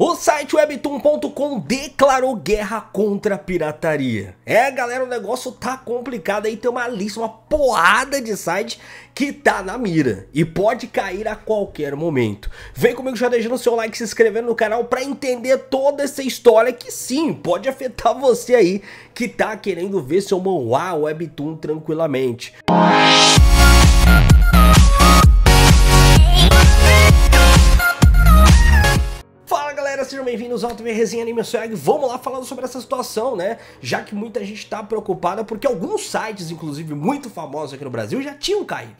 O site webtoon.com declarou guerra contra a pirataria. É, galera, o negócio tá complicado aí, tem uma lista, uma porrada de sites que tá na mira e pode cair a qualquer momento. Vem comigo já deixando seu like, se inscrevendo no canal para entender toda essa história que sim, pode afetar você aí que tá querendo ver seu manual webtoon tranquilamente. Música sejam bem-vindos ao TV Resenha Anime Swag. Vamos lá falando sobre essa situação, né? Já que muita gente está preocupada porque alguns sites, inclusive muito famosos aqui no Brasil, já tinham caído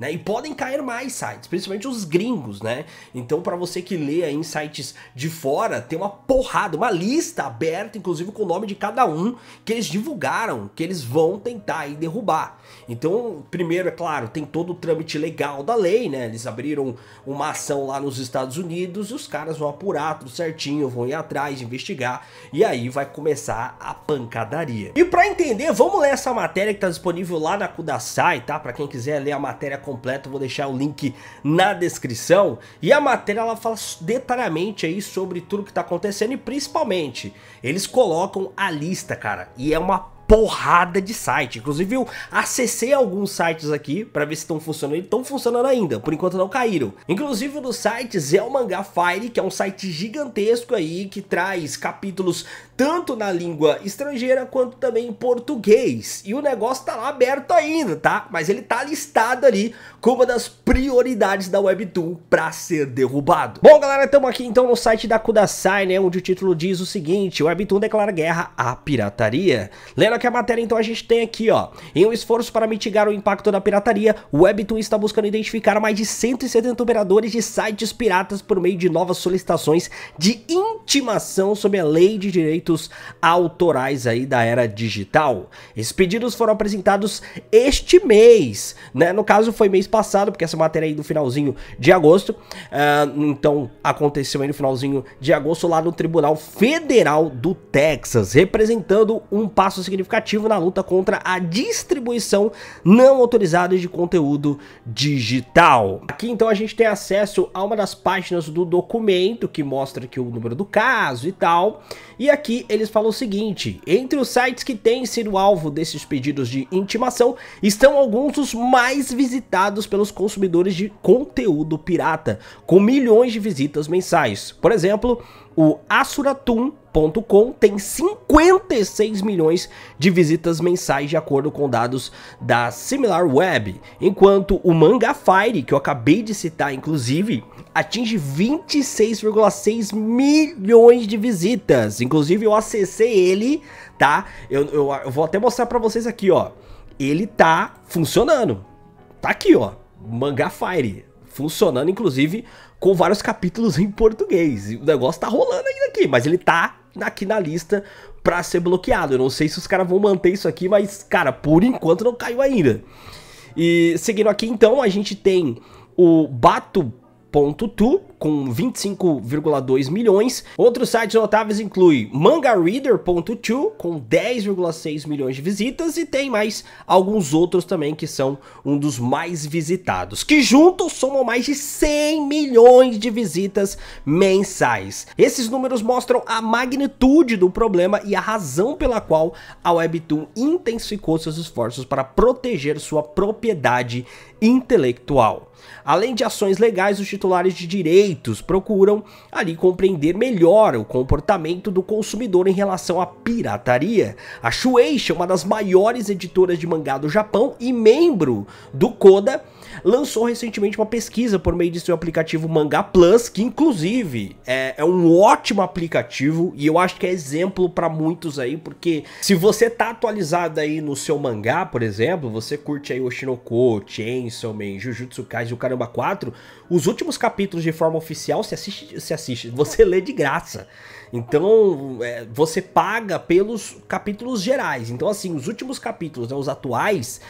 né? E podem cair mais sites, principalmente os gringos, né? Então, para você que lê aí em sites de fora, tem uma porrada, uma lista aberta, inclusive com o nome de cada um que eles divulgaram, que eles vão tentar aí derrubar. Então, primeiro, é claro, tem todo o trâmite legal da lei, né? Eles abriram uma ação lá nos Estados Unidos e os caras vão apurar tudo certinho, vão ir atrás, investigar e aí vai começar a pancadaria. E para entender, vamos ler essa matéria que tá disponível lá na Kudasai, tá? Para quem quiser ler a matéria completo, vou deixar o link na descrição. E a matéria ela fala detalhadamente aí sobre tudo que tá acontecendo e principalmente eles colocam a lista, cara, e é uma porrada de site. Inclusive, eu acessei alguns sites aqui para ver se estão funcionando. E estão funcionando ainda, por enquanto não caíram. Inclusive, um dos sites é o Manga Fire, que é um site gigantesco aí que traz capítulos tanto na língua estrangeira quanto também em português. E o negócio tá lá aberto ainda, tá? Mas ele tá listado ali como uma das prioridades da Webtoon para ser derrubado. Bom, galera, estamos aqui então no site da Kudasai, né? Onde o título diz o seguinte: Webtoon declara guerra à pirataria. Lendo aqui a matéria, então a gente tem aqui, ó. Em um esforço para mitigar o impacto da pirataria, o Webtoon está buscando identificar mais de 170 operadores de sites piratas por meio de novas solicitações de intimação sobre a lei de direitos autorais aí da era digital. Esses pedidos foram apresentados este mês, né? No caso foi mês passado, porque essa matéria aí do finalzinho de agosto, uh, então aconteceu aí no finalzinho de agosto lá no Tribunal Federal do Texas, representando um passo significativo significativo na luta contra a distribuição não autorizada de conteúdo digital. Aqui então a gente tem acesso a uma das páginas do documento que mostra aqui o número do caso e tal. E aqui eles falam o seguinte: entre os sites que têm sido alvo desses pedidos de intimação estão alguns dos mais visitados pelos consumidores de conteúdo pirata, com milhões de visitas mensais. Por exemplo, o Asuratum com, tem 56 milhões de visitas mensais, de acordo com dados da similar web, enquanto o Manga Fire, que eu acabei de citar inclusive, atinge 26,6 milhões de visitas. Inclusive eu acessei ele, tá? Eu, eu, eu vou até mostrar para vocês aqui, ó. Ele tá funcionando. Tá aqui, ó. Manga Fire funcionando inclusive com vários capítulos em português. O negócio tá rolando ainda aqui, mas ele tá aqui na lista para ser bloqueado. Eu não sei se os caras vão manter isso aqui, mas, cara, por enquanto não caiu ainda. E seguindo aqui, então, a gente tem o Bato.tu, com 25,2 milhões. Outros sites notáveis incluem MangaReader.to com 10,6 milhões de visitas e tem mais alguns outros também que são um dos mais visitados, que juntos somam mais de 100 milhões de visitas mensais. Esses números mostram a magnitude do problema e a razão pela qual a Webtoon intensificou seus esforços para proteger sua propriedade intelectual. Além de ações legais, os titulares de direitos procuram ali compreender melhor o comportamento do consumidor em relação à pirataria. A Shueisha, é uma das maiores editoras de mangá do Japão e membro do Koda, lançou recentemente uma pesquisa por meio de seu aplicativo Manga Plus, que inclusive é, é um ótimo aplicativo e eu acho que é exemplo para muitos aí, porque se você tá atualizado aí no seu mangá, por exemplo, você curte aí Oshinoko, Chainsaw Man, Jujutsu Kaisen e o Caramba 4, os últimos capítulos de forma oficial se assiste, se assiste você lê de graça. Então, é, você paga pelos capítulos gerais. Então, assim, os últimos capítulos, né, os atuais,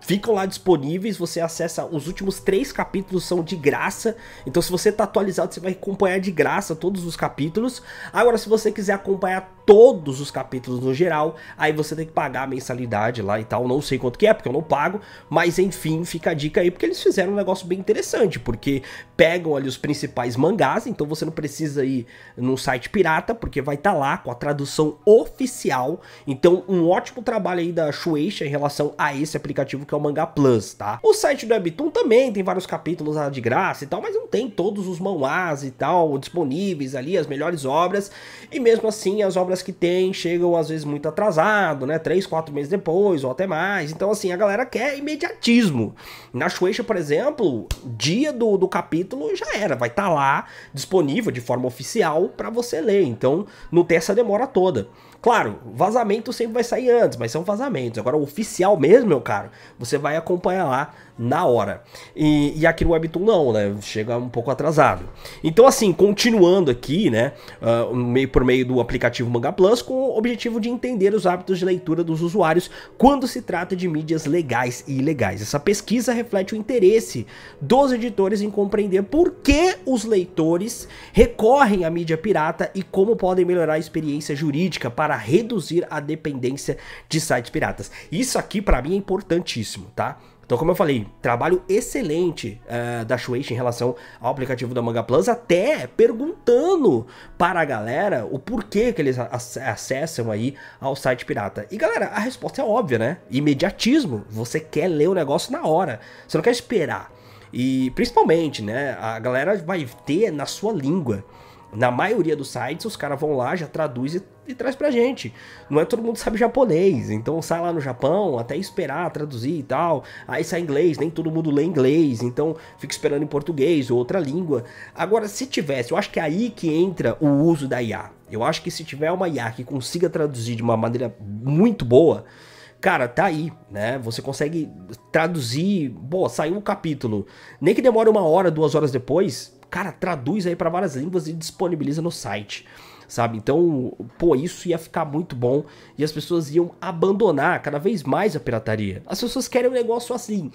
ficam lá disponíveis, você acessa, os últimos três capítulos são de graça, então se você tá atualizado, você vai acompanhar de graça todos os capítulos. Agora, se você quiser acompanhar todos os capítulos no geral, aí você tem que pagar a mensalidade lá e tal, não sei quanto que é, porque eu não pago, mas enfim, fica a dica aí, porque eles fizeram um negócio bem interessante, porque pegam ali os principais mangás, então você não precisa ir num site pirata, porque vai estar tá lá com a tradução oficial, então um ótimo trabalho aí da Shueisha em relação a esse aplicativo que é o Manga Plus, tá? O site do Webtoon também tem vários capítulos lá de graça e tal, mas não tem todos os manuás e tal disponíveis ali, as melhores obras, e mesmo assim as obras que tem chegam às vezes muito atrasado, né? Três, quatro meses depois ou até mais. Então, assim, a galera quer imediatismo. Na Shueisha, por exemplo, dia do, do capítulo já era, vai estar tá lá disponível de forma oficial para você ler. Então, não tem essa demora toda. Claro, vazamento sempre vai sair antes, mas são vazamentos. Agora, o oficial mesmo, meu caro, você vai acompanhar lá na hora. E, e aqui no Webtoon não, né? Chega um pouco atrasado. Então, assim, continuando aqui, né? Uh, meio, por meio do aplicativo Manga Plus, com o objetivo de entender os hábitos de leitura dos usuários quando se trata de mídias legais e ilegais. Essa pesquisa reflete o interesse dos editores em compreender por que os leitores recorrem à mídia pirata e como podem melhorar a experiência jurídica para reduzir a dependência de sites piratas. Isso aqui, para mim, é importantíssimo, tá? Então, como eu falei, trabalho excelente uh, da Shueisha em relação ao aplicativo da Manga Plus, até perguntando para a galera o porquê que eles acessam aí ao site pirata. E galera, a resposta é óbvia, né? Imediatismo. Você quer ler o negócio na hora. Você não quer esperar. E principalmente, né? A galera vai ter na sua língua na maioria dos sites, os caras vão lá, já traduz e, e, traz pra gente. Não é todo mundo sabe japonês, então sai lá no Japão até esperar traduzir e tal. Aí sai inglês, nem todo mundo lê inglês, então fica esperando em português ou outra língua. Agora, se tivesse, eu acho que é aí que entra o uso da IA. Eu acho que se tiver uma IA que consiga traduzir de uma maneira muito boa, cara, tá aí, né? Você consegue traduzir, boa, saiu um capítulo. Nem que demore uma hora, duas horas depois, cara, traduz aí para várias línguas e disponibiliza no site sabe? Então, pô, isso ia ficar muito bom e as pessoas iam abandonar cada vez mais a pirataria. As pessoas querem um negócio assim,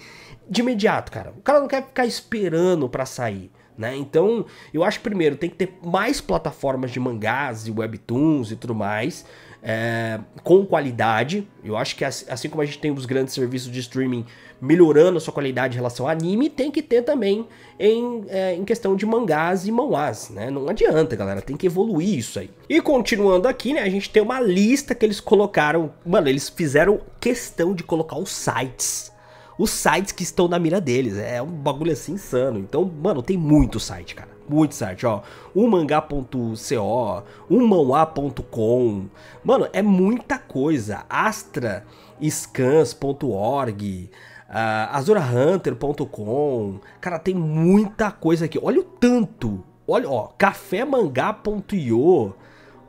de imediato, cara. O cara não quer ficar esperando para sair. Né? Então, eu acho que primeiro tem que ter mais plataformas de mangás e webtoons e tudo mais, é, com qualidade. Eu acho que assim como a gente tem os grandes serviços de streaming melhorando a sua qualidade em relação ao anime, tem que ter também em, é, em questão de mangás e manhwas, né? Não adianta, galera, tem que evoluir isso aí. E continuando aqui, né, a gente tem uma lista que eles colocaram, mano, eles fizeram questão de colocar os sites os sites que estão na mira deles. É um bagulho assim insano. Então, mano, tem muito site, cara. Muito site, ó. Umangá.co, umanhá.com. Mano, é muita coisa. Astrascans.org uh, ah, azurahunter.com. Cara, tem muita coisa aqui. Olha o tanto. Olha, ó, cafemangá.io.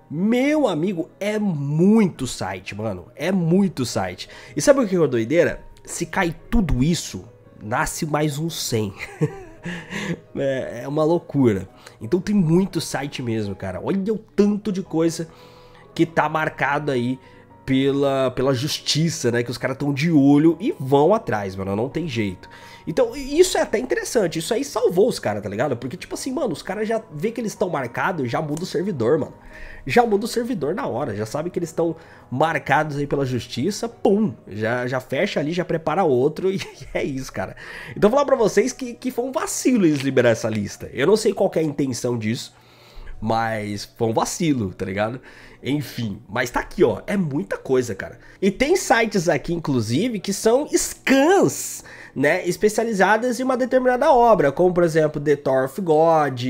Meu amigo, é muito site, mano. É muito site. E sabe o que é doideira? Se cai tudo isso, nasce mais um 100. É, é uma loucura. Então tem muito site mesmo, cara. Olha o tanto de coisa que tá marcado aí pela, pela justiça, né? Que os caras estão de olho e vão atrás, mano. Não tem jeito. Então, isso é até interessante. Isso aí salvou os caras, tá ligado? Porque, tipo assim, mano, os caras já vê que eles estão marcados, já muda o servidor, mano. Já muda o servidor na hora, já sabe que eles estão marcados aí pela justiça, pum, já, já fecha ali, já prepara outro e é isso, cara. Então, vou falar pra vocês que, que foi um vacilo eles liberar essa lista. Eu não sei qual é a intenção disso. Mas foi um vacilo, tá ligado? Enfim, mas tá aqui, ó. É muita coisa, cara. E tem sites aqui, inclusive, que são scans, né? Especializadas em uma determinada obra, como por exemplo, The Tower of God,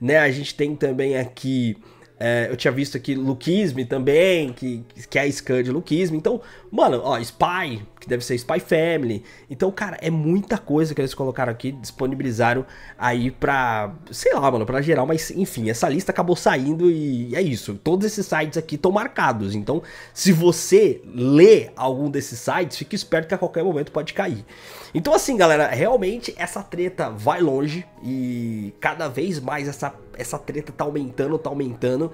né? A gente tem também aqui é, eu tinha visto aqui Luquisme também, que, que é a scan de Luquisme. Então, mano, ó, Spy, que deve ser Spy Family. Então, cara, é muita coisa que eles colocaram aqui, disponibilizaram aí pra, sei lá, mano, pra geral. Mas, enfim, essa lista acabou saindo e é isso. Todos esses sites aqui estão marcados. Então, se você lê algum desses sites, fique esperto que a qualquer momento pode cair. Então, assim, galera, realmente essa treta vai longe e cada vez mais essa essa treta tá aumentando, tá aumentando.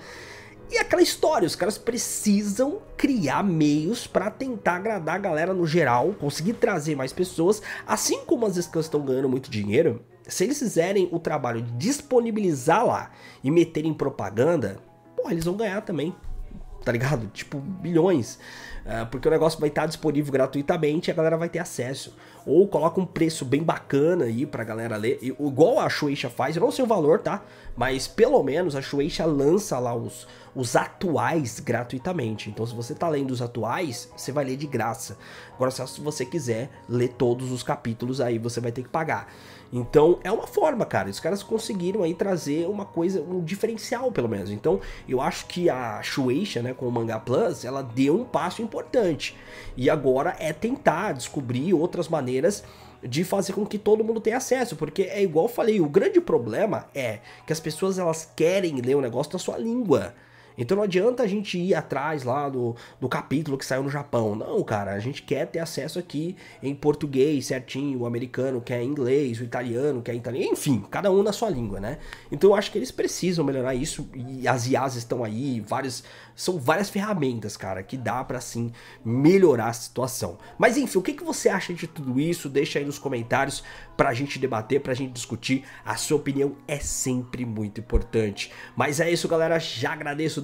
E é aquela história, os caras precisam criar meios para tentar agradar a galera no geral, conseguir trazer mais pessoas, assim como as escãs estão ganhando muito dinheiro. Se eles fizerem o trabalho de disponibilizar lá e meterem propaganda, pô, eles vão ganhar também, tá ligado? Tipo, bilhões. Ah, porque o negócio vai estar disponível gratuitamente e a galera vai ter acesso ou coloca um preço bem bacana aí pra galera ler, igual a Shueisha faz, eu não sei o valor, tá? Mas pelo menos a Shueisha lança lá os, os atuais gratuitamente. Então se você tá lendo os atuais, você vai ler de graça. Agora se você quiser ler todos os capítulos aí, você vai ter que pagar. Então é uma forma, cara. Os caras conseguiram aí trazer uma coisa, um diferencial pelo menos. Então eu acho que a Shueisha, né, com o Manga Plus, ela deu um passo importante. E agora é tentar descobrir outras maneiras maneiras de fazer com que todo mundo tenha acesso, porque é igual eu falei, o grande problema é que as pessoas elas querem ler o negócio na sua língua. Então não adianta a gente ir atrás lá do, do capítulo que saiu no Japão. Não, cara, a gente quer ter acesso aqui em português certinho, o americano quer inglês, o italiano quer italiano, enfim, cada um na sua língua, né? Então eu acho que eles precisam melhorar isso e as IAs estão aí, várias, são várias ferramentas, cara, que dá para sim melhorar a situação. Mas enfim, o que, que você acha de tudo isso? Deixa aí nos comentários pra gente debater, pra gente discutir. A sua opinião é sempre muito importante. Mas é isso, galera. Já agradeço